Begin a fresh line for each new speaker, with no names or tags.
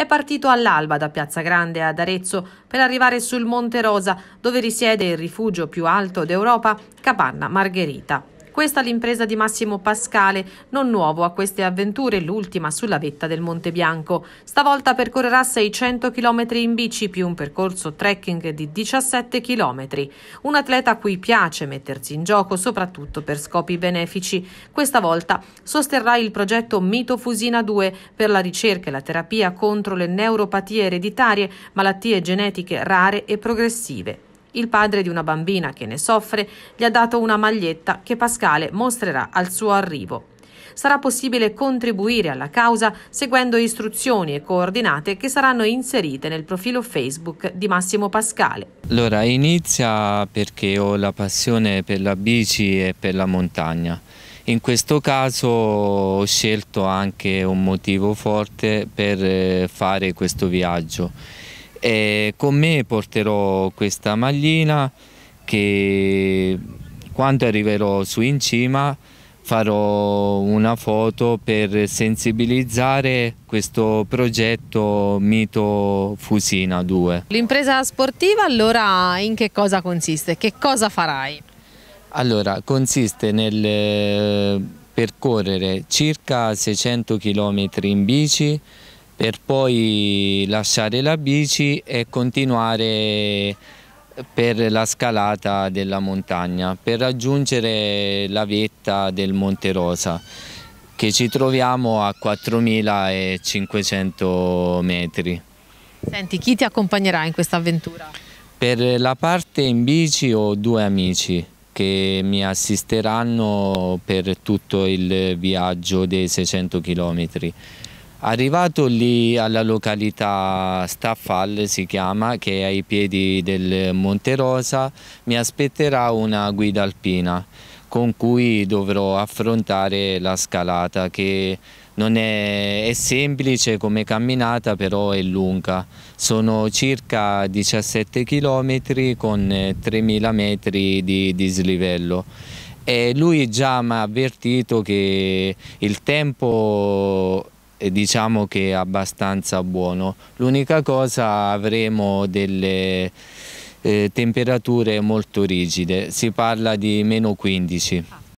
è partito all'alba da Piazza Grande ad Arezzo per arrivare sul Monte Rosa, dove risiede il rifugio più alto d'Europa, Capanna Margherita. Questa l'impresa di Massimo Pascale, non nuovo a queste avventure, l'ultima sulla vetta del Monte Bianco. Stavolta percorrerà 600 km in bici più un percorso trekking di 17 km. Un atleta a cui piace mettersi in gioco soprattutto per scopi benefici. Questa volta sosterrà il progetto Mitofusina 2 per la ricerca e la terapia contro le neuropatie ereditarie, malattie genetiche rare e progressive. Il padre di una bambina che ne soffre gli ha dato una maglietta che Pascale mostrerà al suo arrivo. Sarà possibile contribuire alla causa seguendo istruzioni e coordinate che saranno inserite nel profilo Facebook di Massimo Pascale.
Allora, inizia perché ho la passione per la bici e per la montagna. In questo caso ho scelto anche un motivo forte per eh, fare questo viaggio e con me porterò questa maglina che quando arriverò su in cima farò una foto per sensibilizzare questo progetto Mito Fusina 2.
L'impresa sportiva allora in che cosa consiste? Che cosa farai?
Allora, consiste nel eh, percorrere circa 600 km in bici, per poi lasciare la bici e continuare per la scalata della montagna per raggiungere la vetta del Monte Rosa che ci troviamo a 4500 metri.
Senti, chi ti accompagnerà in questa avventura?
Per la parte in bici ho due amici che mi assisteranno per tutto il viaggio dei 600 chilometri. Arrivato lì alla località Staffal, si chiama, che è ai piedi del Monte Rosa, mi aspetterà una guida alpina con cui dovrò affrontare la scalata che non è, è semplice come camminata però è lunga. Sono circa 17 km con 3.000 eh, metri di dislivello. E lui già mi ha avvertito che il tempo diciamo che è abbastanza buono. L'unica cosa avremo delle eh, temperature molto rigide, si parla di meno 15.